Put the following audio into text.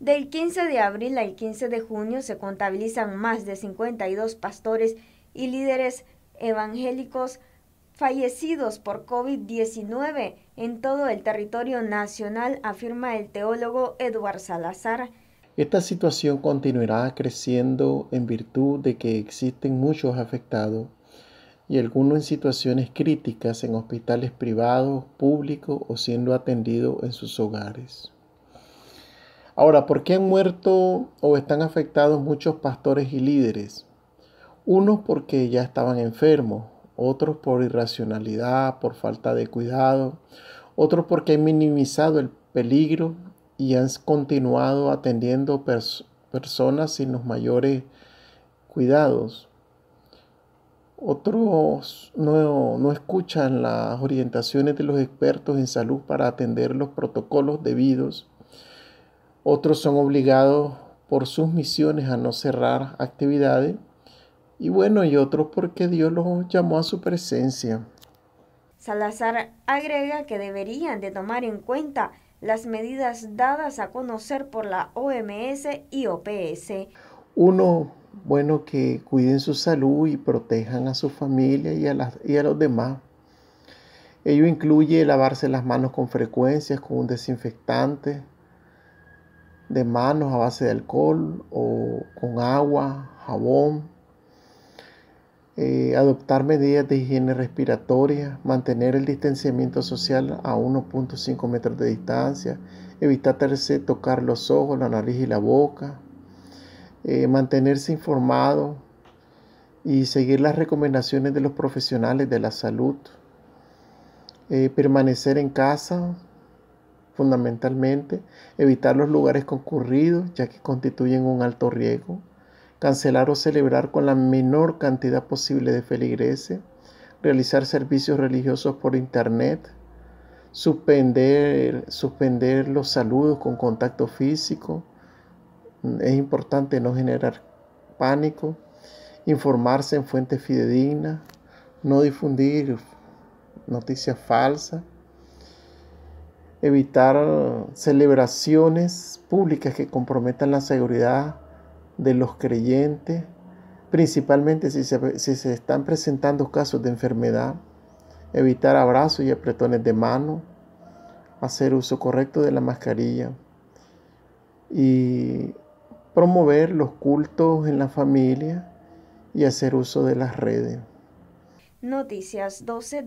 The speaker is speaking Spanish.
Del 15 de abril al 15 de junio se contabilizan más de 52 pastores y líderes evangélicos fallecidos por COVID-19 en todo el territorio nacional, afirma el teólogo Edward Salazar. Esta situación continuará creciendo en virtud de que existen muchos afectados y algunos en situaciones críticas en hospitales privados, públicos o siendo atendidos en sus hogares. Ahora, ¿por qué han muerto o están afectados muchos pastores y líderes? Unos porque ya estaban enfermos, otros por irracionalidad, por falta de cuidado, otros porque han minimizado el peligro y han continuado atendiendo personas sin los mayores cuidados. Otros no, no, escuchan las orientaciones de los expertos en salud para atender los protocolos debidos otros son obligados por sus misiones a no cerrar actividades. Y bueno, y otros porque Dios los llamó a su presencia. Salazar agrega que deberían de tomar en cuenta las medidas dadas a conocer por la OMS y OPS. Uno, bueno, que cuiden su salud y protejan a su familia y a, los demás. Ello incluye lavarse las manos con frecuencia con un desinfectante, de manos a base de alcohol o con agua, jabón, eh, adoptar medidas de higiene respiratoria, mantener el distanciamiento social a 1.5 metros de distancia, evitar tocar los ojos, la nariz y la boca, eh, mantenerse informado y seguir las recomendaciones de los profesionales de la salud, eh, permanecer en casa fundamentalmente evitar los lugares concurridos ya que constituyen un alto riesgo, cancelar o celebrar con la menor cantidad posible de feligreses, realizar servicios religiosos por internet, suspender, suspender los saludos con contacto físico, mm, es importante no generar pánico, informarse en fuentes fidedignas, no difundir noticias falsas, evitar celebraciones públicas que comprometan la seguridad de los creyentes, principalmente si se, están presentando casos de enfermedad, evitar abrazos y apretones de mano, hacer uso correcto de la mascarilla y promover los cultos en la familia y hacer uso de las redes. Noticias 12